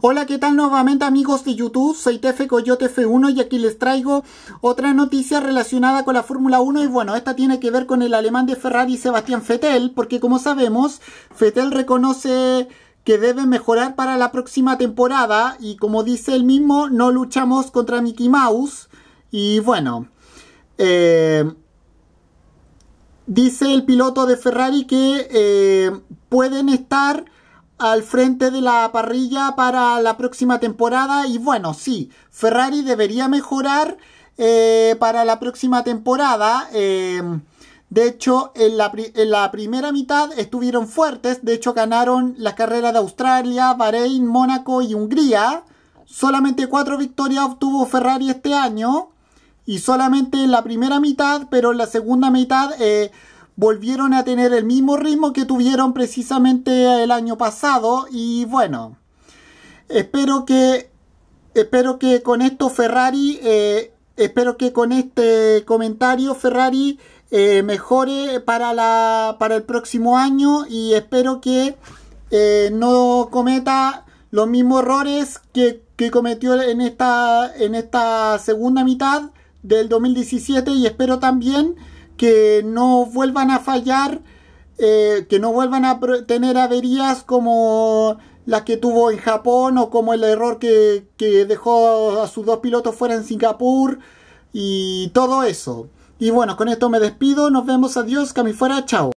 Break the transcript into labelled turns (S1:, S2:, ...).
S1: Hola, ¿qué tal nuevamente amigos de YouTube? Soy Tefe Coyote F1 y aquí les traigo otra noticia relacionada con la Fórmula 1 y bueno, esta tiene que ver con el alemán de Ferrari Sebastián Fettel. porque como sabemos, Fettel reconoce que debe mejorar para la próxima temporada y como dice él mismo, no luchamos contra Mickey Mouse y bueno, eh, dice el piloto de Ferrari que eh, pueden estar al frente de la parrilla para la próxima temporada. Y bueno, sí, Ferrari debería mejorar eh, para la próxima temporada. Em, de hecho, en la, primera mitad estuvieron fuertes. De hecho, ganaron las carreras de Australia, Bahrein, Mónaco y Hungría. Solamente cuatro victorias obtuvo Ferrari este año. Y solamente en la primera mitad, pero en la segunda mitad... Eh, volvieron a tener el mismo ritmo que tuvieron precisamente el año pasado y bueno, espero que espero que con esto Ferrari eh, espero que con este comentario Ferrari eh, mejore para la para el próximo año y espero que eh, no cometa los mismos errores que, que cometió en esta en esta segunda mitad del 2017 y espero también que no vuelvan a fallar, eh, que no vuelvan a tener averías como las que tuvo en Japón o como el error que, dejó a sus dos pilotos fuera en Singapur y todo eso. Y bueno, con esto me despido, nos vemos, adiós, Cami fuera, chao.